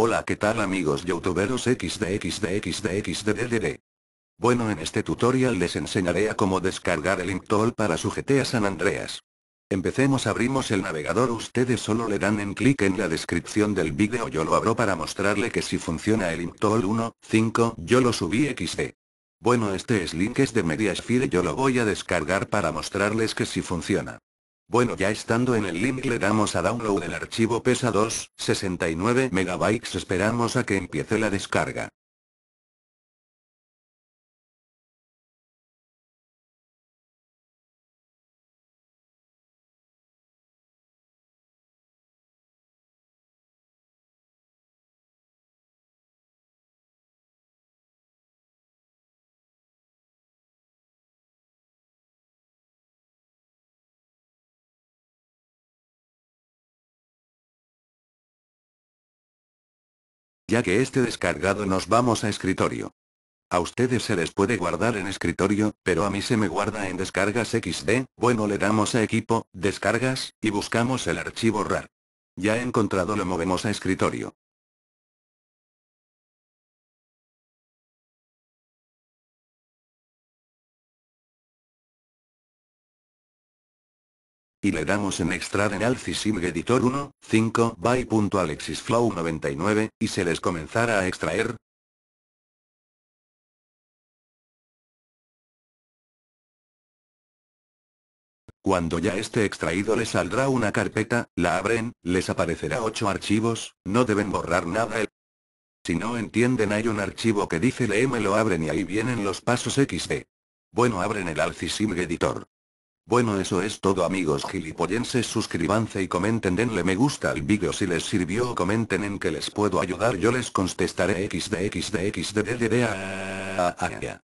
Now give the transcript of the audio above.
Hola qué tal amigos youtuberos xdxdxdxddd. Bueno en este tutorial les enseñaré a cómo descargar el Intol para su GTA San Andreas. Empecemos abrimos el navegador ustedes solo le dan en clic en la descripción del video yo lo abro para mostrarle que si funciona el Intol 1.5 yo lo subí xd. Bueno este es link es de Mediasphere yo lo voy a descargar para mostrarles que si funciona. Bueno ya estando en el link le damos a download el archivo pesa 2, 69 MB esperamos a que empiece la descarga. Ya que este descargado nos vamos a escritorio. A ustedes se les puede guardar en escritorio, pero a mí se me guarda en descargas XD, bueno le damos a equipo, descargas, y buscamos el archivo RAR. Ya encontrado lo movemos a escritorio. Y le damos en extra en Alcisim Editor 1, 5 by.alexisflow 99, y se les comenzará a extraer, Cuando ya esté extraído les saldrá una carpeta, la abren, les aparecerá 8 archivos, no deben borrar nada. Si no entienden hay un archivo que dice leeme lo abren y ahí vienen los pasos XD. Bueno abren el Alcisim Editor. Bueno eso es todo amigos gilipollenses Suscribanse y comenten denle me gusta al vídeo si les sirvió comenten en que les puedo ayudar yo les contestaré a